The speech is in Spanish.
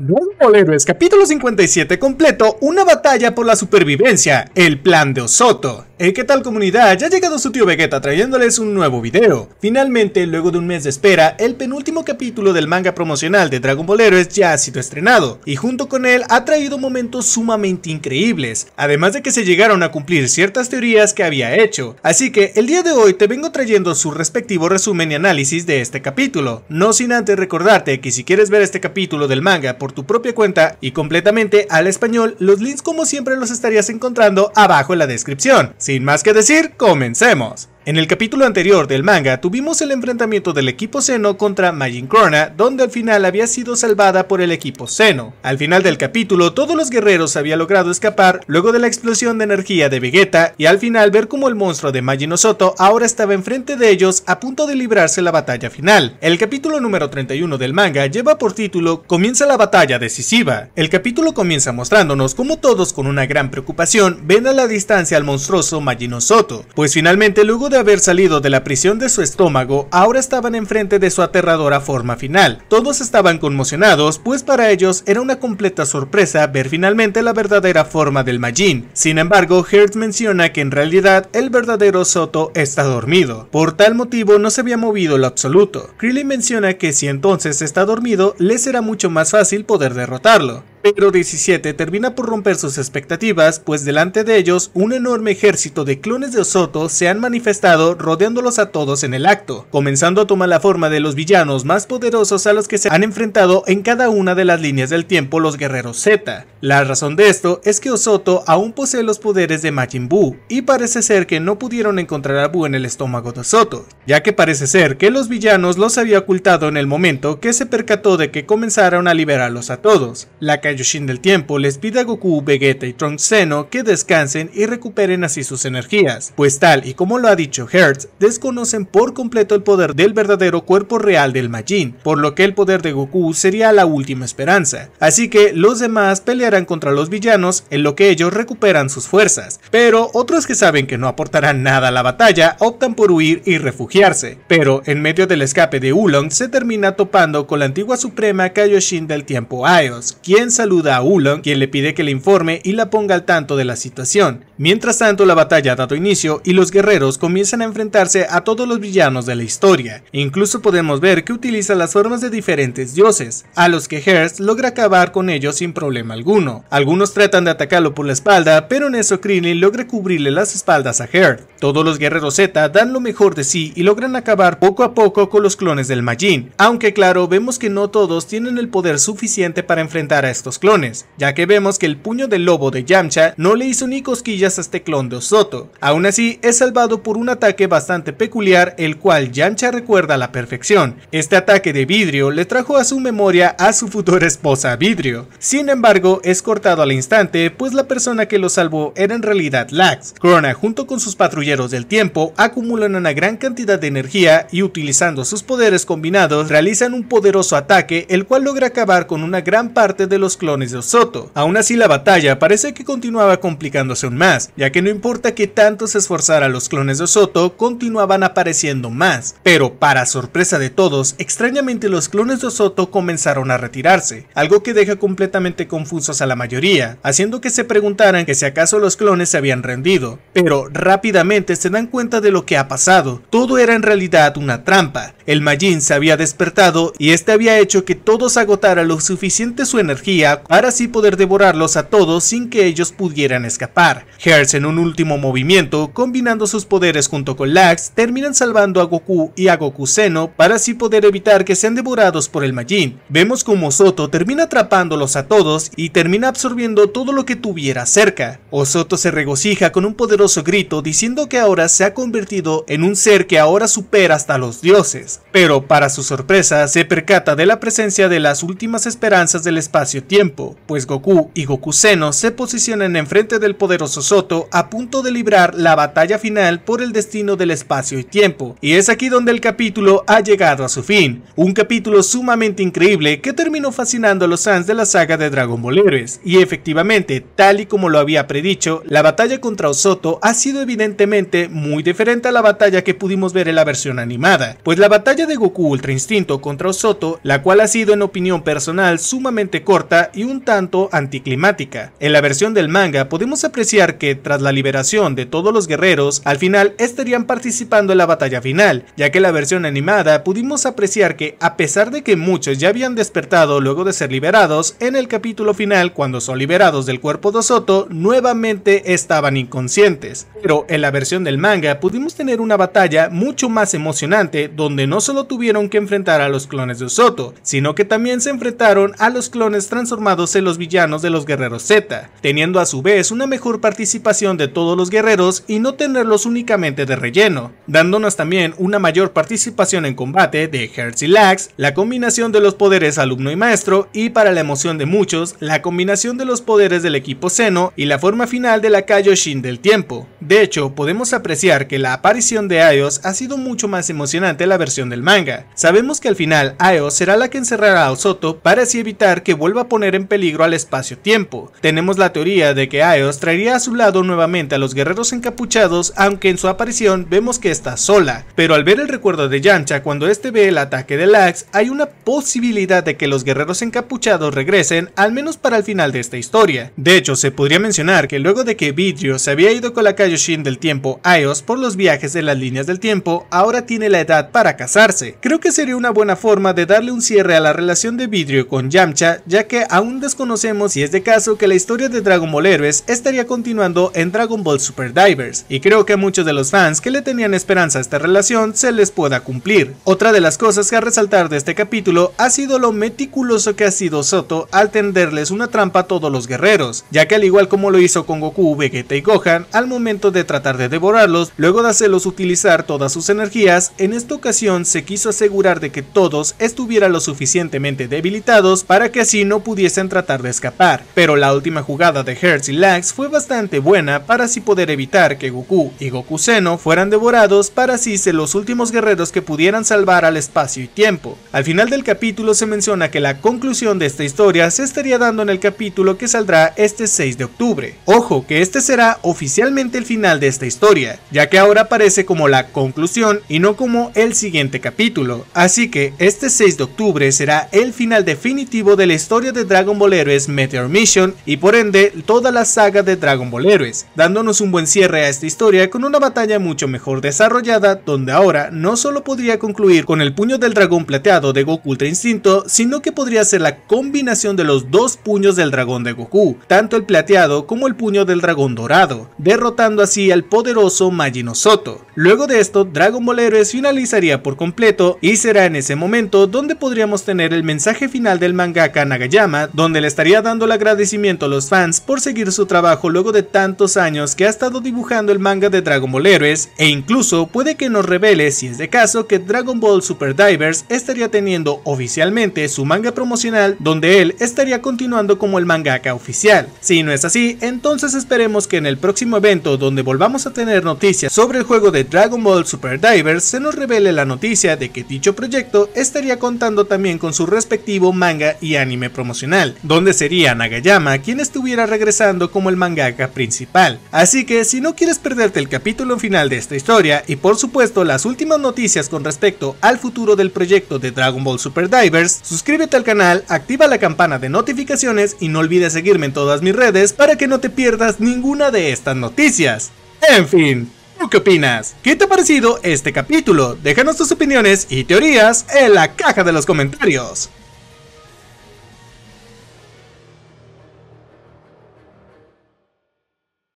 Dragon Ball Heroes capítulo 57 completo, una batalla por la supervivencia, el plan de Osoto. Hey, eh, ¿qué tal comunidad? Ya ha llegado su tío Vegeta trayéndoles un nuevo video. Finalmente, luego de un mes de espera, el penúltimo capítulo del manga promocional de Dragon Ball Heroes ya ha sido estrenado, y junto con él ha traído momentos sumamente increíbles, además de que se llegaron a cumplir ciertas teorías que había hecho. Así que el día de hoy te vengo trayendo su respectivo resumen y análisis de este capítulo. No sin antes recordarte que si quieres ver este capítulo del manga por tu propia cuenta y completamente al español, los links como siempre los estarías encontrando abajo en la descripción. Sin más que decir, comencemos. En el capítulo anterior del manga tuvimos el enfrentamiento del equipo Seno contra Majin donde al final había sido salvada por el equipo Seno. Al final del capítulo todos los guerreros habían logrado escapar luego de la explosión de energía de Vegeta y al final ver cómo el monstruo de Majin Osoto ahora estaba enfrente de ellos a punto de librarse la batalla final. El capítulo número 31 del manga lleva por título Comienza la batalla decisiva. El capítulo comienza mostrándonos como todos con una gran preocupación ven a la distancia al monstruoso Majin Osoto, pues finalmente luego de haber salido de la prisión de su estómago, ahora estaban enfrente de su aterradora forma final. Todos estaban conmocionados, pues para ellos era una completa sorpresa ver finalmente la verdadera forma del Majin. Sin embargo, Hertz menciona que en realidad el verdadero Soto está dormido. Por tal motivo no se había movido lo absoluto. Krillin menciona que si entonces está dormido, les será mucho más fácil poder derrotarlo. Pero 17 termina por romper sus expectativas, pues delante de ellos un enorme ejército de clones de Osoto se han manifestado rodeándolos a todos en el acto, comenzando a tomar la forma de los villanos más poderosos a los que se han enfrentado en cada una de las líneas del tiempo los guerreros Z. La razón de esto es que Osoto aún posee los poderes de Majin Buu, y parece ser que no pudieron encontrar a Buu en el estómago de Osoto, ya que parece ser que los villanos los había ocultado en el momento que se percató de que comenzaron a liberarlos a todos. La Kaioshin del tiempo les pide a Goku, Vegeta y Trunks que descansen y recuperen así sus energías, pues tal y como lo ha dicho Hertz, desconocen por completo el poder del verdadero cuerpo real del Majin, por lo que el poder de Goku sería la última esperanza. Así que los demás pelearán contra los villanos en lo que ellos recuperan sus fuerzas, pero otros que saben que no aportarán nada a la batalla optan por huir y refugiarse, pero en medio del escape de Ulong se termina topando con la antigua suprema Kaioshin del tiempo Aios, quien saluda a Ulan, quien le pide que le informe y la ponga al tanto de la situación. Mientras tanto, la batalla ha dado inicio y los guerreros comienzan a enfrentarse a todos los villanos de la historia. Incluso podemos ver que utiliza las formas de diferentes dioses, a los que Hearst logra acabar con ellos sin problema alguno. Algunos tratan de atacarlo por la espalda, pero en eso Krillin logra cubrirle las espaldas a Hearth, Todos los guerreros Z dan lo mejor de sí y logran acabar poco a poco con los clones del Majin, aunque claro, vemos que no todos tienen el poder suficiente para enfrentar a estos clones, ya que vemos que el puño del lobo de Yamcha no le hizo ni cosquillas a este clon de Osoto. Aún así, es salvado por un ataque bastante peculiar el cual Yamcha recuerda a la perfección. Este ataque de vidrio le trajo a su memoria a su futura esposa Vidrio. Sin embargo, es cortado al instante, pues la persona que lo salvó era en realidad Lax. Corona junto con sus patrulleros del tiempo acumulan una gran cantidad de energía y utilizando sus poderes combinados realizan un poderoso ataque el cual logra acabar con una gran parte de los clones de Osoto. Aún así la batalla parece que continuaba complicándose aún más, ya que no importa que tanto se esforzara los clones de Osoto, continuaban apareciendo más. Pero para sorpresa de todos, extrañamente los clones de Osoto comenzaron a retirarse, algo que deja completamente confusos a la mayoría, haciendo que se preguntaran que si acaso los clones se habían rendido. Pero rápidamente se dan cuenta de lo que ha pasado, todo era en realidad una trampa. El Majin se había despertado y este había hecho que todos agotaran lo suficiente su energía para así poder devorarlos a todos sin que ellos pudieran escapar. Hertz en un último movimiento, combinando sus poderes junto con Lax, terminan salvando a Goku y a Goku Seno para así poder evitar que sean devorados por el Majin. Vemos como Soto termina atrapándolos a todos y termina absorbiendo todo lo que tuviera cerca. Osoto se regocija con un poderoso grito diciendo que ahora se ha convertido en un ser que ahora supera hasta los dioses. Pero para su sorpresa se percata de la presencia de las últimas esperanzas del espacio-tiempo tiempo, pues Goku y Goku Seno se posicionan enfrente del poderoso Soto a punto de librar la batalla final por el destino del espacio y tiempo, y es aquí donde el capítulo ha llegado a su fin, un capítulo sumamente increíble que terminó fascinando a los fans de la saga de Dragon Ball Heroes, y efectivamente, tal y como lo había predicho, la batalla contra Osoto ha sido evidentemente muy diferente a la batalla que pudimos ver en la versión animada, pues la batalla de Goku Ultra Instinto contra Osoto, la cual ha sido en opinión personal sumamente corta, y un tanto anticlimática. En la versión del manga podemos apreciar que tras la liberación de todos los guerreros, al final estarían participando en la batalla final, ya que en la versión animada pudimos apreciar que a pesar de que muchos ya habían despertado luego de ser liberados, en el capítulo final cuando son liberados del cuerpo de Soto nuevamente estaban inconscientes. Pero en la versión del manga pudimos tener una batalla mucho más emocionante donde no solo tuvieron que enfrentar a los clones de Soto, sino que también se enfrentaron a los clones transformados en los villanos de los guerreros Z, teniendo a su vez una mejor participación de todos los guerreros y no tenerlos únicamente de relleno, dándonos también una mayor participación en combate de Hertz y Lax, la combinación de los poderes alumno y maestro y para la emoción de muchos, la combinación de los poderes del equipo Seno y la forma final de la Kaioshin del tiempo. De hecho, podemos apreciar que la aparición de Aeos ha sido mucho más emocionante la versión del manga. Sabemos que al final Aeos será la que encerrará a Osoto para así evitar que vuelva a poner en peligro al espacio-tiempo. Tenemos la teoría de que Aeos traería a su lado nuevamente a los guerreros encapuchados, aunque en su aparición vemos que está sola, pero al ver el recuerdo de Yamcha cuando este ve el ataque de Lax, hay una posibilidad de que los guerreros encapuchados regresen, al menos para el final de esta historia. De hecho, se podría mencionar que luego de que Vidrio se había ido con la Kaioshin del tiempo Aeos por los viajes de las líneas del tiempo, ahora tiene la edad para casarse. Creo que sería una buena forma de darle un cierre a la relación de Vidrio con Yamcha, ya que aún desconocemos si es de caso que la historia de Dragon Ball Heroes estaría continuando en Dragon Ball Super Divers, y creo que a muchos de los fans que le tenían esperanza a esta relación se les pueda cumplir. Otra de las cosas que a resaltar de este capítulo ha sido lo meticuloso que ha sido Soto al tenderles una trampa a todos los guerreros, ya que al igual como lo hizo con Goku, Vegeta y Gohan, al momento de tratar de devorarlos, luego de hacerlos utilizar todas sus energías, en esta ocasión se quiso asegurar de que todos estuvieran lo suficientemente debilitados para que así no pudieran pudiesen tratar de escapar, pero la última jugada de Hertz y Lax fue bastante buena para así poder evitar que Goku y Goku Seno fueran devorados para así ser los últimos guerreros que pudieran salvar al espacio y tiempo. Al final del capítulo se menciona que la conclusión de esta historia se estaría dando en el capítulo que saldrá este 6 de octubre. Ojo que este será oficialmente el final de esta historia, ya que ahora aparece como la conclusión y no como el siguiente capítulo, así que este 6 de octubre será el final definitivo de la historia de Dragon Ball Heroes Meteor Mission y por ende toda la saga de Dragon Ball Heroes, dándonos un buen cierre a esta historia con una batalla mucho mejor desarrollada donde ahora no solo podría concluir con el puño del dragón plateado de Goku Ultra Instinto, sino que podría ser la combinación de los dos puños del dragón de Goku, tanto el plateado como el puño del dragón dorado, derrotando así al poderoso Majin Soto. Luego de esto, Dragon Ball Heroes finalizaría por completo y será en ese momento donde podríamos tener el mensaje final del mangaka Nagayama donde le estaría dando el agradecimiento a los fans por seguir su trabajo luego de tantos años que ha estado dibujando el manga de Dragon Ball Heroes e incluso puede que nos revele si es de caso que Dragon Ball Super Divers estaría teniendo oficialmente su manga promocional donde él estaría continuando como el mangaka oficial. Si no es así, entonces esperemos que en el próximo evento donde volvamos a tener noticias sobre el juego de Dragon Ball Super Divers se nos revele la noticia de que dicho proyecto estaría contando también con su respectivo manga y anime promocional donde sería Nagayama quien estuviera regresando como el mangaka principal. Así que si no quieres perderte el capítulo final de esta historia y por supuesto las últimas noticias con respecto al futuro del proyecto de Dragon Ball Super Divers, suscríbete al canal, activa la campana de notificaciones y no olvides seguirme en todas mis redes para que no te pierdas ninguna de estas noticias. En fin, ¿tú qué opinas? ¿Qué te ha parecido este capítulo? Déjanos tus opiniones y teorías en la caja de los comentarios.